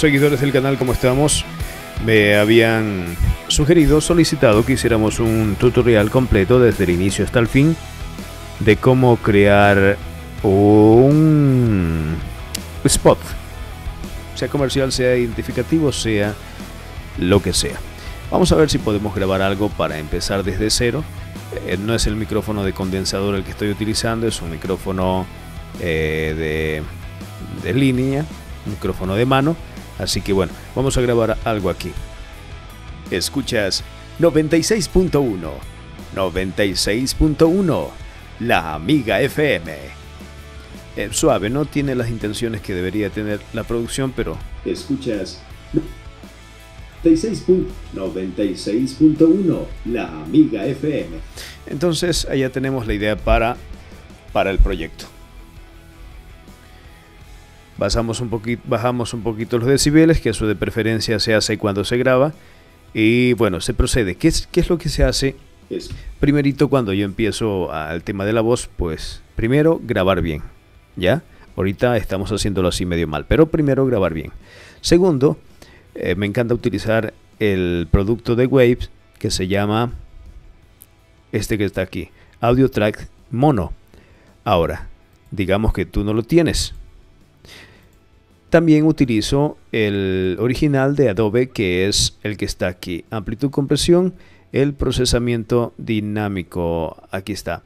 seguidores del canal como estamos. Me habían sugerido, solicitado que hiciéramos un tutorial completo desde el inicio hasta el fin de cómo crear un spot, sea comercial, sea identificativo, sea lo que sea. Vamos a ver si podemos grabar algo para empezar desde cero. Eh, no es el micrófono de condensador el que estoy utilizando, es un micrófono eh, de, línea, micrófono de mano Así que bueno, vamos a grabar algo aquí. Escuchas 96.1, 96.1, la amiga FM. Eh, suave, no tiene las intenciones que debería tener la producción, pero... Escuchas 96.1, la amiga FM. Entonces, allá tenemos la idea para, para el proyecto un bajamos un poquito los decibeles, que eso de preferencia se hace cuando se graba. Y bueno, se procede. ¿Qué es, lo que se hace? Primerito, cuando yo empiezo al tema de la voz, pues primero grabar bien, ¿ya? Ahorita estamos haciéndolo así medio mal, pero primero grabar bien. Segundo, eh, me encanta utilizar el producto de Waves que se llama este que está aquí, Audio Track Mono. Ahora, digamos que tú no lo tienes, también utilizo el original de Adobe, que es el que está aquí. Amplitud, compresión, el procesamiento dinámico. Aquí está.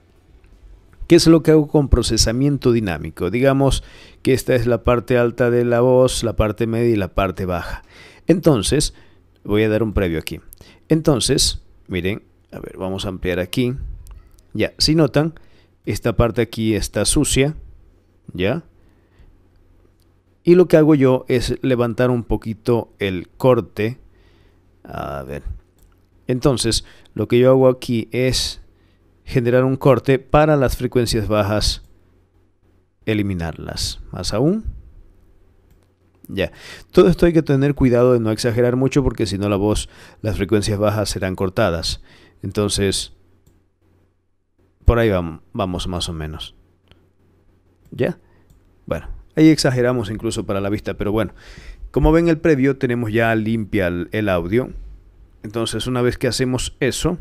¿Qué es lo que hago con procesamiento dinámico? Digamos que esta es la parte alta de la voz, la parte media y la parte baja. Entonces, voy a dar un previo aquí. Entonces, miren, a ver, vamos a ampliar aquí. Ya, si notan, esta parte aquí está sucia, ¿ya? Y lo que hago yo es levantar un poquito el corte. A ver. Entonces, lo que yo hago aquí es generar un corte para las frecuencias bajas, eliminarlas. Más aún. Ya. Todo esto hay que tener cuidado de no exagerar mucho porque si no la voz, las frecuencias bajas serán cortadas. Entonces, por ahí vamos, vamos más o menos. ¿Ya? Bueno, Ahí exageramos incluso para la vista, pero bueno. Como ven el previo tenemos ya limpia el audio. Entonces una vez que hacemos eso,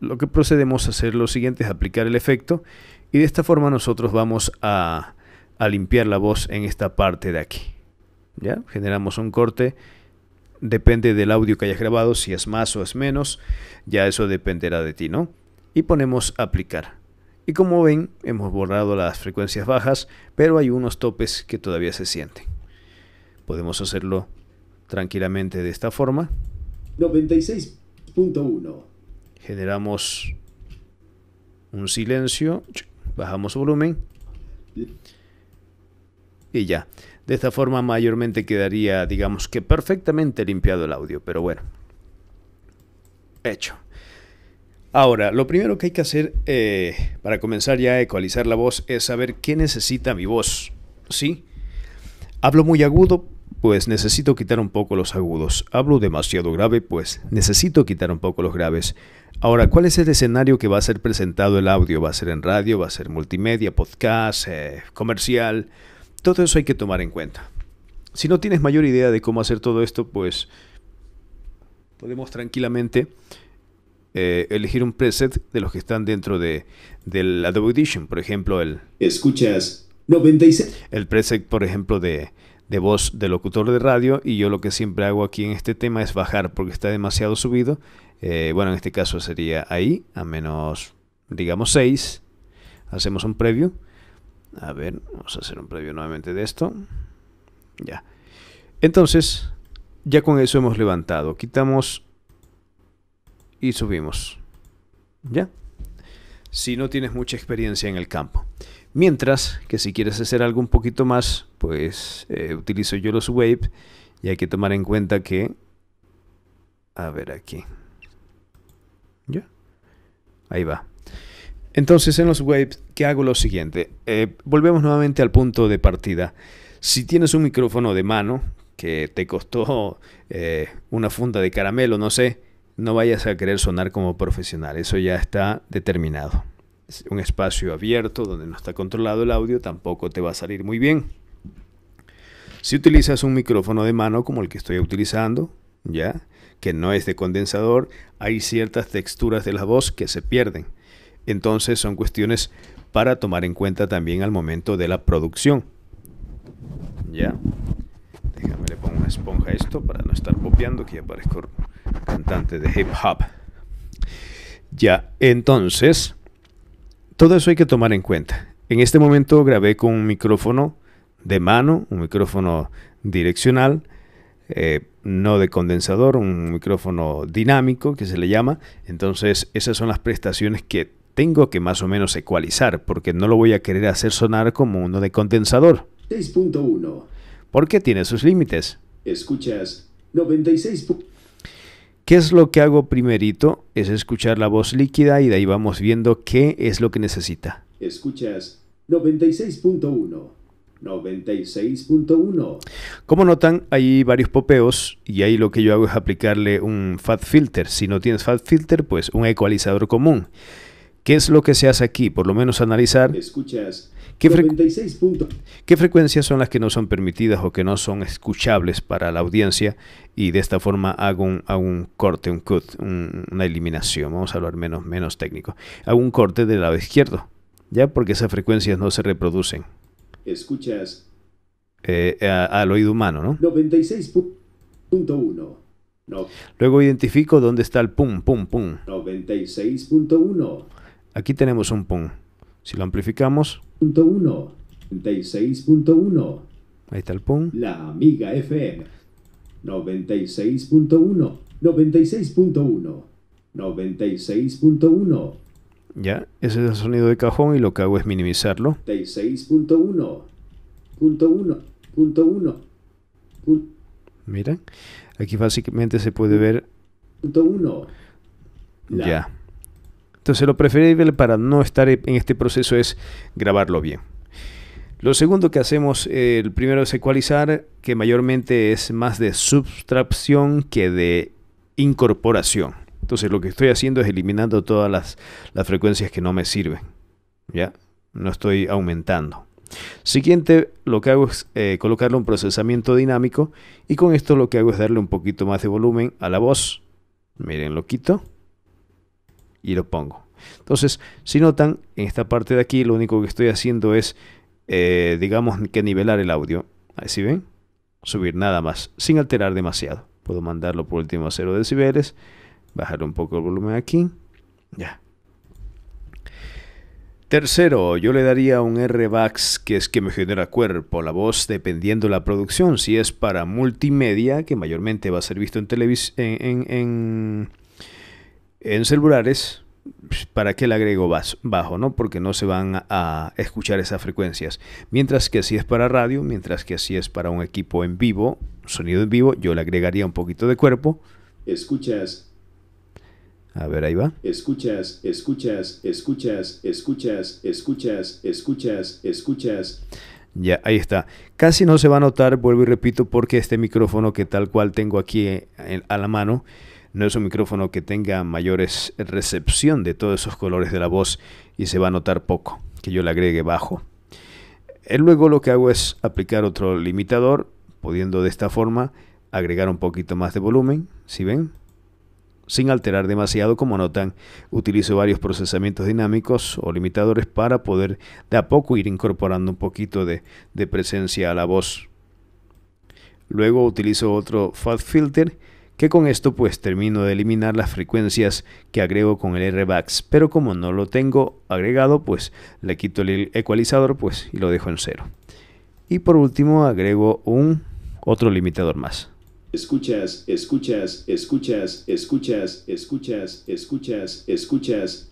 lo que procedemos a hacer lo siguiente es aplicar el efecto y de esta forma nosotros vamos a, a limpiar la voz en esta parte de aquí. ¿Ya? Generamos un corte depende del audio que hayas grabado, si es más o es menos, ya eso dependerá de ti, ¿no? Y ponemos aplicar. Y como ven, hemos borrado las frecuencias bajas, pero hay unos topes que todavía se sienten. Podemos hacerlo tranquilamente de esta forma. 96.1. Generamos un silencio, bajamos volumen y ya. De esta forma mayormente quedaría, digamos que perfectamente limpiado el audio, pero bueno. Hecho. Ahora, lo primero que hay que hacer eh, para comenzar ya a ecualizar la voz es saber qué necesita mi voz. ¿Sí? Hablo muy agudo, pues necesito quitar un poco los agudos. Hablo demasiado grave, pues necesito quitar un poco los graves. Ahora, ¿cuál es el escenario que va a ser presentado el audio? ¿Va a ser en radio? ¿Va a ser multimedia? ¿Podcast? Eh, ¿Comercial? Todo eso hay que tomar en cuenta. Si no tienes mayor idea de cómo hacer todo esto, pues podemos tranquilamente eh, elegir un preset de los que están dentro de, del Adobe Audition, por ejemplo, el... Escuchas 96. El preset, por ejemplo, de, de voz de locutor de radio y yo lo que siempre hago aquí en este tema es bajar porque está demasiado subido. Eh, bueno, en este caso sería ahí, a menos, digamos, 6. Hacemos un preview. A ver, vamos a hacer un preview nuevamente de esto. Ya. Entonces, ya con eso hemos levantado. Quitamos y subimos. ¿Ya? Si no tienes mucha experiencia en el campo. Mientras que si quieres hacer algo un poquito más, pues eh, utilizo yo los wave y hay que tomar en cuenta que... A ver aquí. ¿Ya? Ahí va. Entonces en los waves, ¿qué hago lo siguiente? Eh, volvemos nuevamente al punto de partida. Si tienes un micrófono de mano que te costó eh, una funda de caramelo, no sé, no vayas a querer sonar como profesional, eso ya está determinado. un espacio abierto donde no está controlado el audio tampoco te va a salir muy bien. Si utilizas un micrófono de mano como el que estoy utilizando, ya que no es de condensador, hay ciertas texturas de la voz que se pierden. Entonces son cuestiones para tomar en cuenta también al momento de la producción. Ya. Déjame le pongo una esponja a esto para no estar copiando que ya cantante de hip hop. Ya, entonces, todo eso hay que tomar en cuenta. En este momento grabé con un micrófono de mano, un micrófono direccional, eh, no de condensador, un micrófono dinámico que se le llama. Entonces, esas son las prestaciones que tengo que más o menos ecualizar, porque no lo voy a querer hacer sonar como uno de condensador. 6.1. Porque tiene sus límites. Escuchas 96. ¿Qué es lo que hago primerito? Es escuchar la voz líquida y de ahí vamos viendo qué es lo que necesita. Escuchas 96.1. 96.1. Como notan, hay varios popeos y ahí lo que yo hago es aplicarle un fat filter. Si no tienes fat filter, pues un ecualizador común. ¿Qué es lo que se hace aquí? Por lo menos analizar. Escuchas ¿Qué, frecuencias son las que no son permitidas o que no son escuchables para la audiencia? Y de esta forma hago un, corte, un cut, una eliminación. Vamos a hablar menos, menos técnico. Hago un corte del lado izquierdo, ¿ya? Porque esas frecuencias no se reproducen. Escuchas. Eh, al oído humano, ¿no? 96.1. Luego identifico dónde está el pum, pum, pum. 96.1. Aquí tenemos un pum. Si lo amplificamos. 1, 36.1. Ahí está el PUN. La Amiga FM. 96.1. 96.1. 96.1. Ya, ese es el sonido de cajón y lo que hago es minimizarlo. 96.1. Punto 1. Punto 1. Punto... Mira, aquí básicamente se puede ver. Punto 1. Ya. Entonces lo preferible para no estar en este proceso es grabarlo bien. Lo segundo que hacemos, eh, el primero es ecualizar, que mayormente es más de subtracción que de incorporación. Entonces lo que estoy haciendo es eliminando todas las, frecuencias que no me sirven. ¿Ya? No estoy aumentando. Siguiente, lo que hago es eh, colocarle un procesamiento dinámico y con esto lo que hago es darle un poquito más de volumen a la voz. Miren, lo quito y lo pongo. Entonces, si notan, en esta parte de aquí lo único que estoy haciendo es, eh, digamos, que nivelar el audio. Ahí sí ven, subir nada más, sin alterar demasiado. Puedo mandarlo por último a 0 decibeles, bajar un poco el volumen aquí, ya. Tercero, yo le daría un r que es que me genera cuerpo, la voz, dependiendo la producción. Si es para multimedia, que mayormente va a ser visto en, en, en, en celulares, pues, ¿para qué le agrego bajo? ¿no? Porque no se van a escuchar esas frecuencias. Mientras que si es para radio, mientras que si es para un equipo en vivo, sonido en vivo, yo le agregaría un poquito de cuerpo. Escuchas. A ver, ahí va. Escuchas, escuchas, escuchas, escuchas, escuchas, escuchas, escuchas. Ya, ahí está. Casi no se va a notar, vuelvo y repito, porque este micrófono que tal cual tengo aquí eh, a la mano no es un micrófono que tenga mayores recepción de todos esos colores de la voz y se va a notar poco que yo le agregue bajo. Eh, luego lo que hago es aplicar otro limitador, pudiendo de esta forma agregar un poquito más de volumen, si ven, sin alterar demasiado como notan, utilizo varios procesamientos dinámicos o limitadores para poder de a poco ir incorporando un poquito de, de presencia a la voz. Luego utilizo otro Fat Filter que con esto pues termino de eliminar las frecuencias que agrego con el RBAX, pero como no lo tengo agregado pues le quito el ecualizador pues y lo dejo en cero. Y por último agrego un otro limitador más. Escuchas, escuchas, escuchas, escuchas, escuchas, escuchas, escuchas.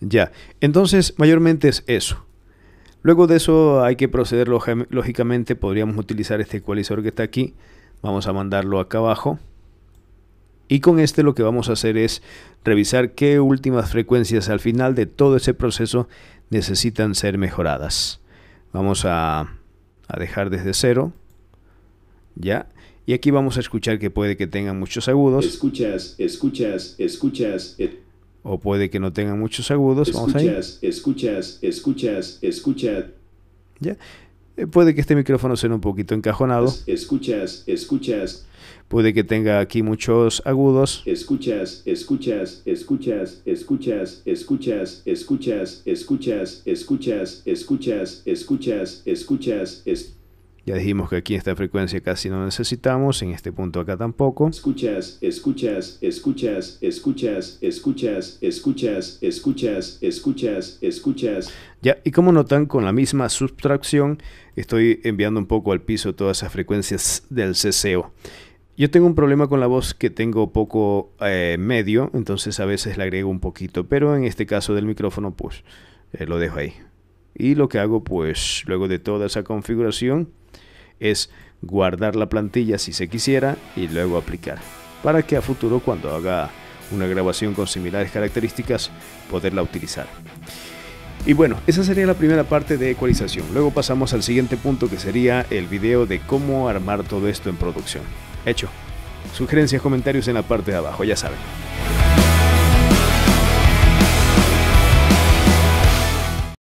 Ya, entonces mayormente es eso. Luego de eso hay que proceder lógicamente, podríamos utilizar este ecualizador que está aquí Vamos a mandarlo acá abajo. Y con este lo que vamos a hacer es revisar qué últimas frecuencias al final de todo ese proceso necesitan ser mejoradas. Vamos a, dejar desde cero. Ya. Y aquí vamos a escuchar que puede que tengan muchos agudos. Escuchas, escuchas, escuchas. Eh. O puede que no tengan muchos agudos. Escuchas, vamos Escuchas, escuchas, escuchas, escuchas. Ya. Puede que este micrófono sea un poquito encajonado. Escuchas, escuchas. Puede que tenga aquí muchos agudos. Escuchas, escuchas, escuchas, escuchas, escuchas, escuchas, escuchas, escuchas, escuchas, escuchas, escuchas, escuchas. Ya dijimos que aquí esta frecuencia casi no necesitamos, en este punto acá tampoco. Escuchas, escuchas, escuchas, escuchas, escuchas, escuchas, escuchas, escuchas, escuchas. Ya, y como notan, con la misma sustracción estoy enviando un poco al piso todas esas frecuencias del CCO Yo tengo un problema con la voz que tengo poco eh, medio, entonces a veces le agrego un poquito, pero en este caso del micrófono pues eh, lo dejo ahí. Y lo que hago pues luego de toda esa configuración es guardar la plantilla si se quisiera y luego aplicar, para que a futuro cuando haga una grabación con similares características poderla utilizar. Y bueno, esa sería la primera parte de ecualización. Luego pasamos al siguiente punto que sería el video de cómo armar todo esto en producción. Hecho. Sugerencias, comentarios en la parte de abajo, ya saben.